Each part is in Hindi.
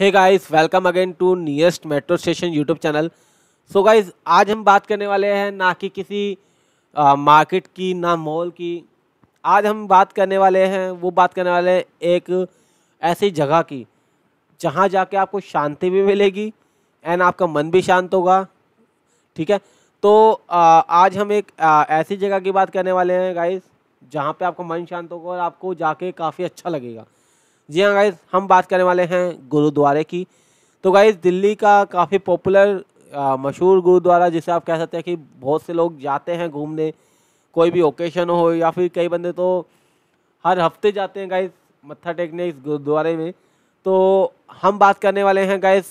hey guys welcome again to nearest metro station YouTube channel so guys आज हम बात करने वाले हैं ना कि किसी मार्केट की ना मॉल की आज हम बात करने वाले हैं वो बात करने वाले हैं एक ऐसी जगह की जहाँ जाके आपको शांति भी मिलेगी एंड आपका मन भी शांत होगा ठीक है तो आ, आज हम एक आ, ऐसी जगह की बात करने वाले हैं गाइज़ जहाँ पे आपका मन शांत होगा और आपको जाके काफ़ी अच्छा लगेगा जी हाँ गाइज हम बात करने वाले हैं गुरुद्वारे की तो गाइज दिल्ली का काफ़ी पॉपुलर मशहूर गुरुद्वारा जिसे आप कह सकते हैं कि बहुत से लोग जाते हैं घूमने कोई भी ओकेशन हो या फिर कई बंदे तो हर हफ्ते जाते हैं गाइज मत्था टेकने इस गुरुद्वारे में तो हम बात करने वाले हैं गाइज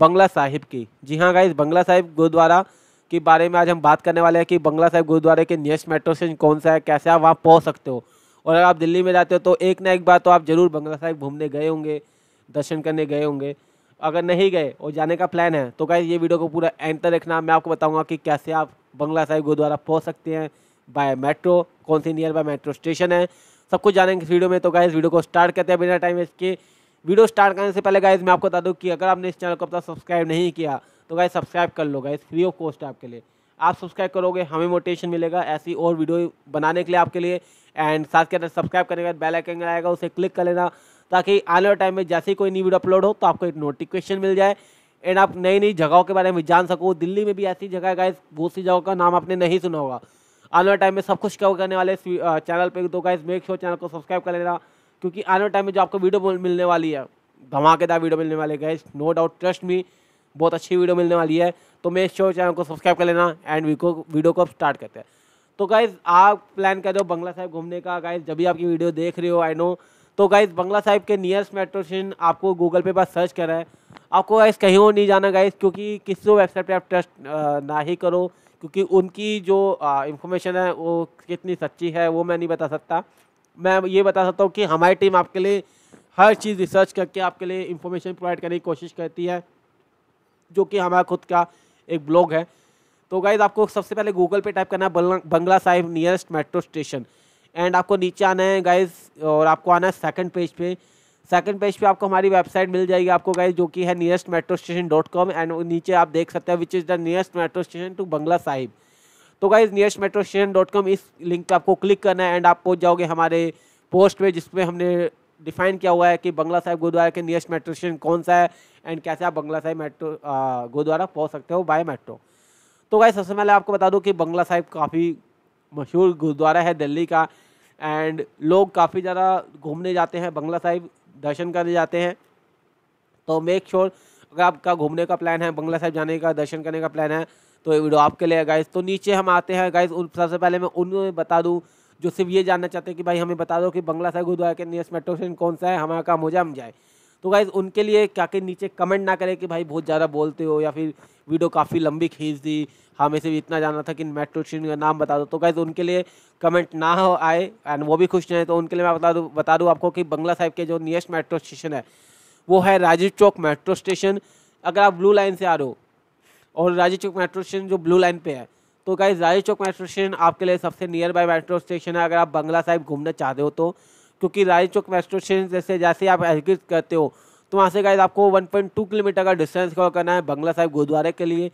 बंगला साहिब की जी हाँ गाइज बंगला साहिब गुरुद्वारा के बारे में आज हम बात करने वाले हैं कि बंगला साहिब गुरुद्वारे के नियस्ट मेट्रो स्टेशन कौन सा है कैसे आप वहाँ पहुँच सकते हो और अगर आप दिल्ली में जाते हो तो एक ना एक बार तो आप ज़रूर बंगला साहिब घूमने गए होंगे दर्शन करने गए होंगे अगर नहीं गए और जाने का प्लान है तो गाइज ये वीडियो को पूरा एंड तक मैं आपको बताऊँगा कि कैसे आप बंगला साहिब गुरुद्वारा पहुँच सकते हैं बाय मेट्रो कौन सी नियर बाय मेट्रो स्टेशन है सब कुछ जानेंगे इस वीडियो में तो गाइज वीडियो को स्टार्ट करते हैं बिना टाइम इसके वीडियो स्टार्ट करने से पहले गाइज मैं आपको बता दूँ कि अगर आपने इस चैनल को अब तक सब्सक्राइब नहीं किया तो गाइज सब्सक्राइब कर लो गाइज फ्री ऑफ कॉस्ट आपके लिए आप सब्सक्राइब करोगे हमें मोटिवेशन मिलेगा ऐसी और वीडियो बनाने के लिए आपके लिए एंड साथ के अंदर सब्सक्राइब करने के बाद बेल आइकन आएगा उसे क्लिक कर लेना ताकि आने वाले टाइम में जैसे ही कोई नई वीडियो अपलोड हो तो आपको एक नोटिफिकेशन मिल जाए एंड आप नई नई जगहों के बारे में जान सको दिल्ली में भी ऐसी जगह है गाइस बहुत सी जगहों का नाम आपने नहीं सुना होगा आने वाले टाइम में सब कुछ कवर करने वाले चैनल पर दो गाइस मेक श्योर चैनल को सब्सक्राइब कर लेना क्योंकि आने वाले टाइम में जो आपको वीडियो मिलने वाली है धमाकेदार वीडियो मिलने वाले guys no doubt trust me बहुत अच्छी वीडियो मिलने वाली है तो मेक श्योर चैनल को सब्सक्राइब कर लेना एंड वीडियो को अब स्टार्ट करते हैं तो गाइज आप प्लान कर रहे हो बंगला साहिब घूमने का गाइज जब भी आपकी वीडियो देख रहे हो आई नो तो गाइज बंगला साहिब के नियरेस्ट मेट्रो स्टेशन आपको गूगल पे पर सर्च करा है आपको गाइज कहीं और नहीं जाना गाइज क्योंकि किसी वेबसाइट पे आप ट्रस्ट ना ही करो क्योंकि उनकी जो इन्फॉर्मेशन है वो कितनी सच्ची है वो मैं नहीं बता सकता मैं ये बता सकता हूँ कि हमारी टीम आपके लिए हर चीज़ रिसर्च करके आपके लिए इन्फॉर्मेशन प्रोवाइड करने की कोशिश करती है जो कि हमारा खुद का एक ब्लॉग है तो गाइज आपको सबसे पहले गूगल पे टाइप करना है Bangla Sahib nearest metro station and आपको नीचे आना है गाइज और आपको आना है सेकंड पेज पे सेकंड पेज पे आपको हमारी वेबसाइट मिल जाएगी आपको गाइज जो कि है nearest metro station dot com and नीचे आप देख सकते हैं which is the nearest metro station to Bangla Sahib तो guys nearest metro station dot com इस लिंक पर आपको क्लिक करना है एंड आप पहुँच जाओगे हमारे पोस्ट पे जिसमें हमने डिफाइन किया हुआ है कि बंगला साहिब गुरुद्वारा के नियस्ट मेट्रो स्टेशन कौन सा है एंड कैसे आप बंगला साहिब मेट्रो गुरुद्वारा पहुँच सकते हो बाय मेट्रो तो भाई सबसे पहले आपको बता दूँ कि बंगला साहिब काफ़ी मशहूर गुरुद्वारा है दिल्ली का एंड लोग काफ़ी ज़्यादा घूमने जाते हैं बंगला साहिब दर्शन करने जाते हैं तो मेक श्योर अगर आपका घूमने का प्लान है बंगला साहिब जाने का दर्शन करने का प्लान है तो ये वीडियो आपके लिए गाइस तो नीचे हम आते हैं गाइस उन सबसे पहले मैं उन बता दूँ जो सिर्फ ये जानना चाहते हैं कि भाई हमें बता दो कि बंगला साहब गुरुद्वारा के नियस्ट मेट्रो स्टेशन कौन सा है हमारा काम हो जाए हम जाए तो गाइज उनके लिए क्या कि नीचे कमेंट ना करें कि भाई बहुत ज़्यादा बोलते हो या फिर वीडियो काफ़ी लंबी खींच दी हमें सिर्फ इतना जानना था कि मेट्रो स्टेशन का नाम बता दो तो गाइज उनके लिए कमेंट ना हो आए एंड वो भी खुश रहें तो उनके लिए मैं बता दूँ बता दूँ आपको कि बंगला साहब के जो नियस्ट मेट्रो स्टेशन है वो है राजीव चौक मेट्रो स्टेशन अगर आप ब्लू लाइन से आ रहे हो और राजीव चौक मेट्रो स्टेशन जो ब्लू लाइन पे है तो guys Rai Chowk metro station आपके लिए सबसे नियर बाय मेट्रो स्टेशन है अगर आप बंगला साहिब घूमना चाहते हो तो क्योंकि राय चौक मेट्रो स्टेशन जैसे जैसे आप एग्जिट करते हो तो वहाँ से गाइज आपको 1.2 किलोमीटर का डिस्टेंस कवर करना है बंगला साहिब गुरुद्वारे के लिए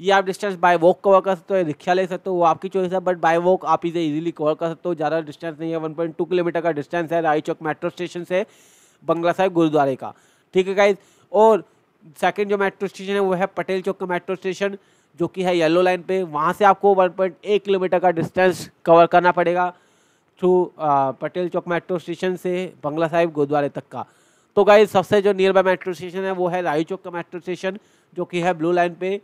ये आप डिस्टेंस बाय वॉक कवर कर सकते हो रिक्शा ले सकते हो वो आपकी चॉइस है बट बाय वॉक आप इसे इजीली कवर कर सकते हो ज़्यादा डिस्टेंस नहीं है 1.2 किलोमीटर का डिस्टेंस है राय चौक मेट्रो स्टेशन से बंगला साहिब गुरुद्वारे का ठीक है गाइज और सेकेंड जो मेट्रो स्टेशन है वो है पटेल चौक का मेट्रो स्टेशन जो कि है येलो लाइन पे वहाँ से आपको 1.8 किलोमीटर का डिस्टेंस कवर करना पड़ेगा through Patel Chowk metro station से बंगला साहिब गुरुद्वारे तक का तो गाइज सबसे जो नियर बाय मेट्रो स्टेशन है वो है राय चौक का मेट्रो स्टेशन जो कि है ब्लू लाइन पे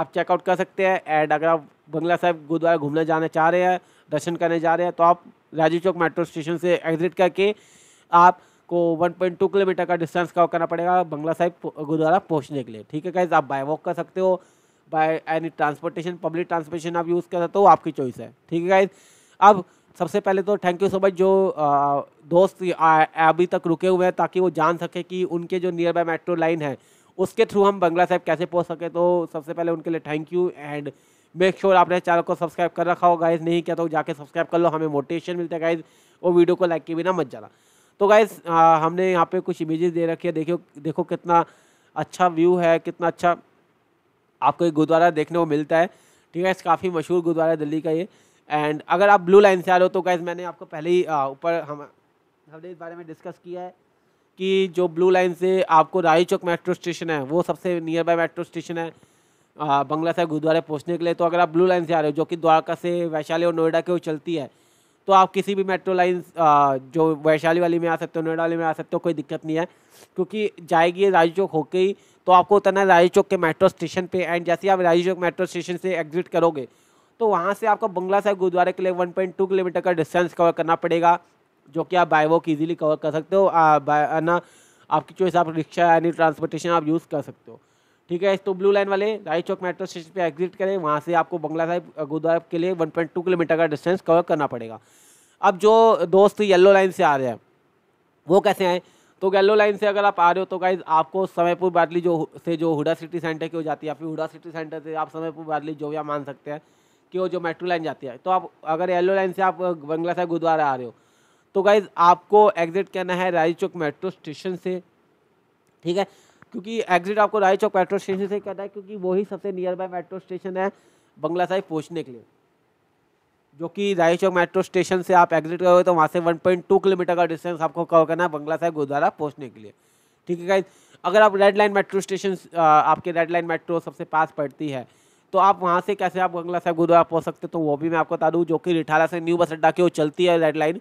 आप चेकआउट कर सकते हैं एंड अगर आप बंगला साहिब गुरुद्वारा घूमने जाना चाह रहे हैं दर्शन करने जा रहे हैं तो आप राजू चौक मेट्रो स्टेशन से एग्जिट करके आपको 1.2 किलोमीटर का डिस्टेंस कवर करना पड़ेगा बंगला साहिब गुरुद्वारा पहुंचने के लिए ठीक है गाइज आप बाय वॉक कर सकते हो by any transportation public transportation आप यूज़ कर सकते हो आपकी चॉइस है ठीक है गाइज अब सबसे पहले तो थैंक यू सो मच जो दोस्त अभी तक रुके हुए हैं ताकि वो जान सके कि उनके जो नियर बाय मेट्रो लाइन है उसके थ्रू हम बंगला साहब कैसे पहुंच सके तो सबसे पहले उनके लिए thank you and make sure आपने चैनल को सब्सक्राइब कर रखा हो गाइज नहीं किया तो जाके सब्सक्राइब कर लो हमें मोटिवेशन मिलता है गाइज और वीडियो को लाइक के बिना मत जाना तो गाइज हमने यहाँ पे कुछ इमेजेस दे रखी है देखो देखो कितना अच्छा व्यू है कितना अच्छा आपको एक गुरुद्वारा देखने को मिलता है ठीक है काफ़ी मशहूर गुरुद्वारा है दिल्ली का ये एंड अगर आप ब्लू लाइन से आ रहे हो तो गैस मैंने आपको पहले ही ऊपर हम हमने इस बारे में डिस्कस किया है कि जो ब्लू लाइन से आपको राय चौक मेट्रो स्टेशन है वो सबसे नियर बाय मेट्रो स्टेशन है बंगला साहब गुरुद्वारे पहुँचने के लिए तो अगर आप ब्लू लाइन से आ रहे हो जो कि द्वारका से वैशाली और नोएडा के वो चलती है तो आप किसी भी मेट्रो लाइन जो वैशाली वाली में आ सकते हो नोएडा वाली में आ सकते हो कोई दिक्कत नहीं है क्योंकि जाएगी राजू चौक होके ही तो आपको उतरना है राजू चौक के मेट्रो स्टेशन पे एंड जैसे ही आप राजू चौक मेट्रो स्टेशन से एग्जिट करोगे तो वहाँ से आपको बंगला साहब गुरुद्वारे के लिए वन किलोमीटर का डिस्टेंस कवर करना पड़ेगा जो कि आप बाय वॉक ईजिली कवर कर सकते हो ना आपकी चॉइस आप रिक्शा यानी ट्रांसपोर्टेशन आप यूज़ कर सकते हो ठीक है तो ब्लू लाइन वाले राय चौक मेट्रो स्टेशन पे एग्जिट करें वहाँ से आपको बंगला साहिब गुरुद्वारा के लिए 1.2 किलोमीटर का डिस्टेंस कवर करना पड़ेगा अब जो दोस्त येलो लाइन से आ रहे हैं वो कैसे आए तो येलो लाइन से अगर आप आ रहे हो तो गाइज आपको समयपुर बादली जो से जो हुडा सिटी सेंटर की हो जाती है या फिर हुडा सिटी सेंटर से आप समयपुर बादली भी मान सकते हैं कि वो जो मेट्रो लाइन जाती है तो आप अगर येलो लाइन से आप बंगला साहिब गुरुद्वारा आ रहे हो तो गाइज आपको एग्जिट करना है राय चौक मेट्रो स्टेशन से ठीक है क्योंकि एग्जिट आपको राय चौक मेट्रो स्टेशन से करना है क्योंकि वही सबसे नियर बाय मेट्रो स्टेशन है बंगला साहिब पहुँचने के लिए जो कि राय चौक मेट्रो स्टेशन से आप एग्जिट करोगे तो वहाँ से 1.2 किलोमीटर का डिस्टेंस आपको कवर करना है बंगला साहिब गुरुद्वारा पहुँचने के लिए ठीक है अगर आप रेड लाइन मेट्रो स्टेशन आपके रेड लाइन मेट्रो सबसे पास पड़ती है तो आप वहाँ से कैसे आप बंगला साहिब गुरुद्वारा पहुँच सकते तो वो भी मैं आपको बता दूँ जो कि रिठाला से न्यू बस अड्डा की वो चलती है रेड लाइन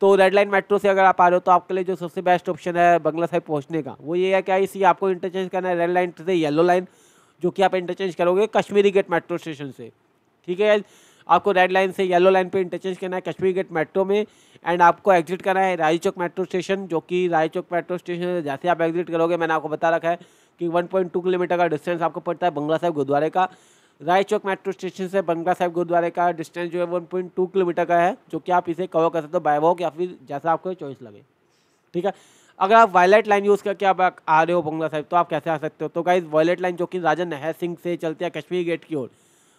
तो रेड लाइन मेट्रो से अगर आप आ रहे हो तो आपके लिए जो सबसे बेस्ट ऑप्शन है बंगला साहिब पहुँचने का वो ये है क्या इसी आपको इंटरचेंज करना है रेड लाइन से येलो लाइन जो कि आप इंटरचेंज करोगे कश्मीरी गेट मेट्रो स्टेशन से ठीक है आपको रेड लाइन से येलो लाइन पे इंटरचेंज करना है कश्मीर गेट मेट्रो में एंड आपको एग्जिट करना है राय चौक मेट्रो स्टेशन जो कि राय चौक मेट्रो स्टेशन जैसे आप एग्जिट करोगे मैंने आपको बता रखा है कि 1.2 किलोमीटर का डिस्टेंस आपको पड़ता है बंगला साहब गुरुद्वारे का रायचौक मेट्रो स्टेशन से बंगला साहिब गुरुद्वारे का डिस्टेंस जो है वन पॉइंट टू किलोमीटर का है जो कि आप इसे कवर कर सकते हो बाय वॉक या फिर जैसा आपको चॉइस लगे ठीक है अगर आप वायलेट लाइन यूज़ करके आप आ रहे हो बंगला साहिब तो आप कैसे आ सकते हो तो गाइज वॉयलेट लाइन जो कि राजा नहर सिंह से चलती है कश्मीर गेट की ओर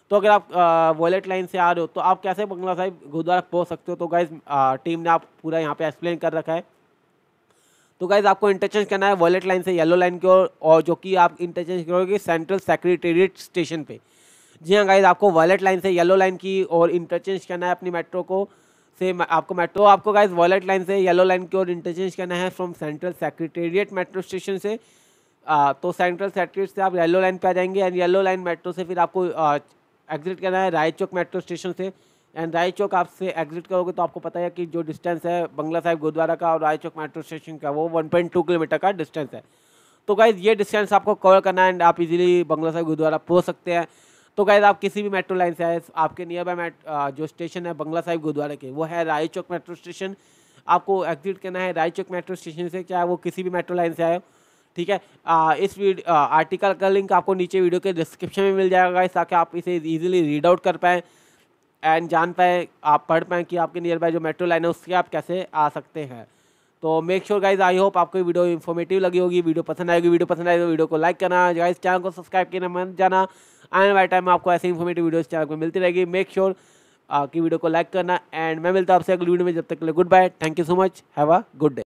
तो अगर आप वॉलेट लाइन से आ रहे हो तो आप कैसे बंगला साहिब गुरुद्वारा पहुँच सकते हो तो गाइज टीम ने आप पूरा यहाँ पर एक्सप्लेन कर रखा है तो गाइज आपको इंटरचेंज करना है वॉलेट लाइन से येलो लाइन की ओर और जो कि आप इंटरचेंज करोगे सेंट्रल सेक्रेटेरिएट स्टेशन पे जी हाँ गाइज आपको वॉलेट लाइन से येलो लाइन की और इंटरचेंज करना है अपनी मेट्रो को से आपको मेट्रो आपको गाइज वॉलेट लाइन से येलो लाइन की ओर इंटरचेंज करना है from central secretariat metro station से आ, तो सेंट्रल सेक्रेटेट से आप येलो लाइन पे आ जाएंगे एंड येलो लाइन मेट्रो से फिर आपको एग्जिट करना है राय चौक मेट्रो स्टेशन से एंड राय चौक आपसे एग्जिट करोगे तो आपको पता है कि जो डिस्टेंस है बंगला साहिब गुरुद्वारा का और राय चौक मेट्रो स्टेशन का वो टू किलोमीटर का डिस्टेंस है तो गाइज़ ये डिस्टेंस आपको कवर करना है एंड आप इजीली बंगला साहिब गुरुद्वारा पहुँच सकते हैं तो गैज आप किसी भी मेट्रो लाइन से आए आपके नियर बाय जो स्टेशन है बंगला साहिब गुरुद्वारे के वो है राय चौक मेट्रो स्टेशन आपको एग्जिट करना है राय चौक मेट्रो स्टेशन से चाहे वो किसी भी मेट्रो लाइन से आए ठीक है आ, इस वीडियो आर्टिकल का लिंक आपको नीचे वीडियो के डिस्क्रिप्शन में मिल जाएगा गाइस ताकि आप इसे इजीली रीड आउट कर पाएँ एंड जान पाएँ आप पढ़ पाएँ कि आपके नियर बाय जो मेट्रो लाइन है उससे आप कैसे आ सकते हैं तो make sure guys I hope आपको वीडियो इन्फॉर्मेटिव लगी होगी वीडियो पसंद आएगी वीडियो पसंद आएगी तो वीडियो को लाइक करना गाइज चैनल को सब्सक्राइब करना मन जाना आने वाले टाइम में आपको ऐसे इन्फॉर्मेटिव वीडियोस चैनल पर मिलती रहेगी मेक श्योर की वीडियो को लाइक करना एंड मैं मिलता हूँ आपसे अगली वीडियो में जब तक के लिए good bye thank you so much have a good day